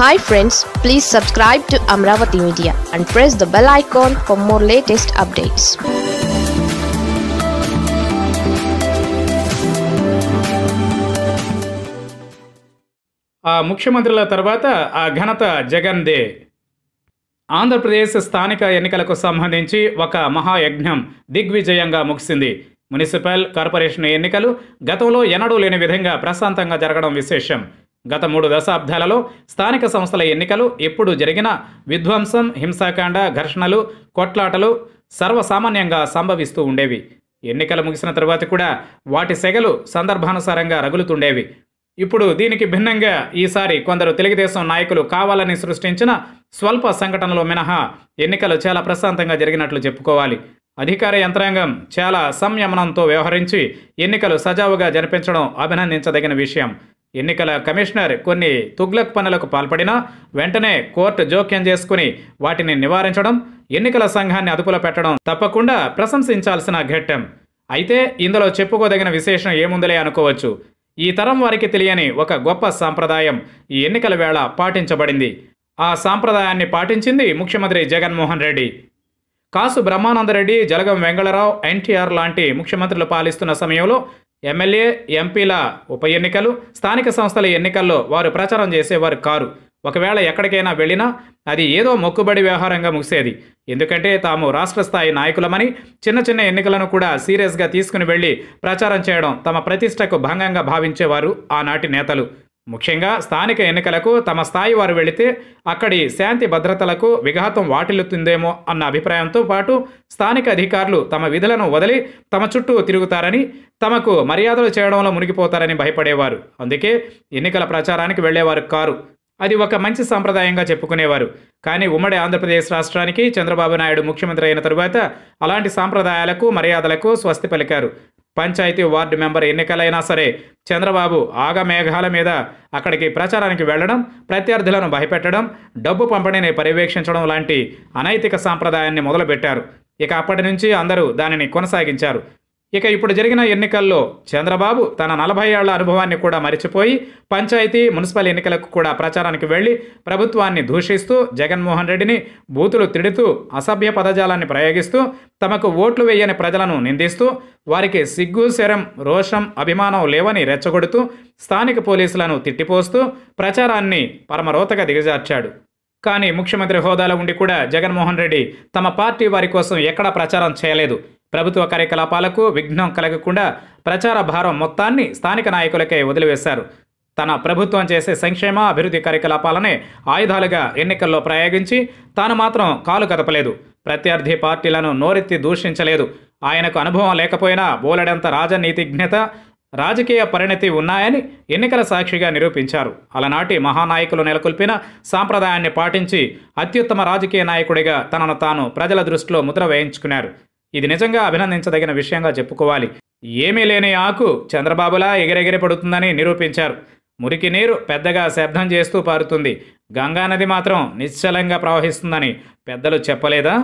hi friends please subscribe to Amaravati media and press the bell icon for more latest updates ఆ ముఖ్యమంత్రుల తర్వాత ఆ ఘనత జగన్దే ఆంధ్రప్రదేశ్ స్థానిక ఎన్నికలకు సంబంధించి ఒక మహాయజ్ఞం దిగ్విజయంగా ముగిసింది మున్సిపల్ కార్పొరేషన్ ఎన్నికలు గతంలో ఎన్నడూ లేని విధంగా ప్రశాంతంగా జరగడం విశేషం గత మూడు దశాబ్దాలలో స్థానిక సంస్థల ఎన్నికలు ఎప్పుడు జరిగిన విధ్వంసం హింసాకాండ ఘర్షణలు కొట్లాటలు సర్వసామాన్యంగా సంభవిస్తూ ఉండేవి ఎన్నికలు ముగిసిన తర్వాత కూడా వాటి సెగలు సందర్భానుసారంగా రగులుతుండేవి ఇప్పుడు దీనికి భిన్నంగా ఈసారి కొందరు తెలుగుదేశం నాయకులు కావాలని సృష్టించిన స్వల్ప సంఘటనలు మినహా ఎన్నికలు చాలా ప్రశాంతంగా జరిగినట్లు చెప్పుకోవాలి అధికార యంత్రాంగం చాలా సంయమనంతో వ్యవహరించి ఎన్నికలు సజావుగా జరిపించడం అభినందించదగిన విషయం ఎన్నికల కమిషనర్ కొన్ని తుగ్లక్ పనులకు పాల్పడినా వెంటనే కోర్టు జోక్యం చేసుకుని వాటిని నివారించడం ఎన్నికల సంఘాన్ని అదుపులో పెట్టడం తప్పకుండా ప్రశంసించాల్సిన ఘట్టం అయితే ఇందులో చెప్పుకోదగిన విశేషం ఏముందిలే అనుకోవచ్చు ఈ తరం వారికి తెలియని ఒక గొప్ప సాంప్రదాయం ఈ ఎన్నికల వేళ పాటించబడింది ఆ సాంప్రదాయాన్ని పాటించింది ముఖ్యమంత్రి జగన్మోహన్ రెడ్డి కాసు బ్రహ్మానందరెడ్డి జలగం వెంగళరావు ఎన్టీఆర్ లాంటి ముఖ్యమంత్రులు పాలిస్తున్న సమయంలో ఎమ్మెల్యే ఎంపీల ఉప ఎన్నికలు స్థానిక సంస్థల ఎన్నికల్లో వారు ప్రచారం చేసేవారు కారు ఒకవేళ ఎక్కడికైనా వెళ్ళినా అది ఏదో మొక్కుబడి వ్యవహారంగా ముగిసేది ఎందుకంటే తాము రాష్ట్ర స్థాయి నాయకులమని చిన్న చిన్న ఎన్నికలను కూడా సీరియస్గా తీసుకుని వెళ్ళి ప్రచారం చేయడం తమ ప్రతిష్టకు భంగంగా భావించేవారు ఆనాటి నేతలు ముఖ్యంగా స్థానిక ఎన్నికలకు తమ స్థాయి వారు వెళితే అక్కడి శాంతి భద్రతలకు విఘాతం వాటిల్లుతుందేమో అన్న అభిప్రాయంతో పాటు స్థానిక అధికారులు తమ విధులను వదిలి తమ చుట్టూ తిరుగుతారని తమకు మర్యాదలు చేయడంలో మునిగిపోతారని భయపడేవారు అందుకే ఎన్నికల ప్రచారానికి వెళ్లేవారు కారు అది ఒక మంచి సాంప్రదాయంగా చెప్పుకునేవారు కానీ ఉమ్మడి ఆంధ్రప్రదేశ్ రాష్ట్రానికి చంద్రబాబు నాయుడు ముఖ్యమంత్రి అయిన తరువాత అలాంటి సాంప్రదాయాలకు మర్యాదలకు స్వస్తి పలికారు పంచాయతీ వార్డు మెంబర్ ఎన్నికలైనా సరే చంద్రబాబు ఆగమేఘాల మీద అక్కడికి ప్రచారానికి వెళ్లడం ప్రత్యర్థులను భయపెట్టడం డబ్బు పంపిణీని పర్యవేక్షించడం లాంటి అనైతిక సాంప్రదాయాన్ని మొదలుపెట్టారు ఇక అప్పటి నుంచి అందరూ దానిని కొనసాగించారు ఇక ఇప్పుడు జరిగిన ఎన్నికల్లో చంద్రబాబు తన నలభై ఏళ్ల అనుభవాన్ని కూడా మరిచిపోయి పంచాయతీ మున్సిపల్ ఎన్నికలకు కూడా ప్రచారానికి వెళ్లి ప్రభుత్వాన్ని దూషిస్తూ జగన్మోహన్ రెడ్డిని బూతులు తిడుతూ అసభ్య పదజాలాన్ని ప్రయోగిస్తూ తమకు ఓట్లు వేయని ప్రజలను నిందిస్తూ వారికి సిగ్గు శరం రోషం అభిమానం లేవని రెచ్చగొడుతూ స్థానిక పోలీసులను తిట్టిపోస్తూ ప్రచారాన్ని పరమరోతగా దిగజార్చాడు కానీ ముఖ్యమంత్రి హోదాలో ఉండి కూడా జగన్మోహన్ రెడ్డి తమ పార్టీ వారి కోసం ఎక్కడా ప్రచారం చేయలేదు ప్రభుత్వ కార్యకలాపాలకు విఘ్నం కలగకుండా ప్రచార భారం మొత్తాన్ని స్థానిక నాయకులకే వదిలివేశారు తన ప్రభుత్వం చేసే సంక్షేమ అభివృద్ధి కార్యకలాపాలనే ఆయుధాలుగా ఎన్నికల్లో ప్రయోగించి తాను మాత్రం కాలు కదపలేదు ప్రత్యర్థి పార్టీలను నోరెత్తి దూషించలేదు ఆయనకు అనుభవం లేకపోయినా బోలెడంత రాజనీతిజ్ఞత రాజకీయ పరిణతి ఉన్నాయని ఎన్నికల సాక్షిగా నిరూపించారు అలనాటి మహానాయకులు నెలకొల్పిన సాంప్రదాయాన్ని పాటించి అత్యుత్తమ రాజకీయ నాయకుడిగా తనను తాను ప్రజల దృష్టిలో ముద్ర వేయించుకున్నారు ఇది నిజంగా అభినందించదగిన విషయంగా చెప్పుకోవాలి ఏమీ లేని ఆకు చంద్రబాబులా ఎగిరెగిరి పడుతుందని నిరూపించారు మురికి నీరు పెద్దగా శబ్దం చేస్తూ పారుతుంది గంగానది మాత్రం నిశ్చలంగా ప్రవహిస్తుందని పెద్దలు చెప్పలేదా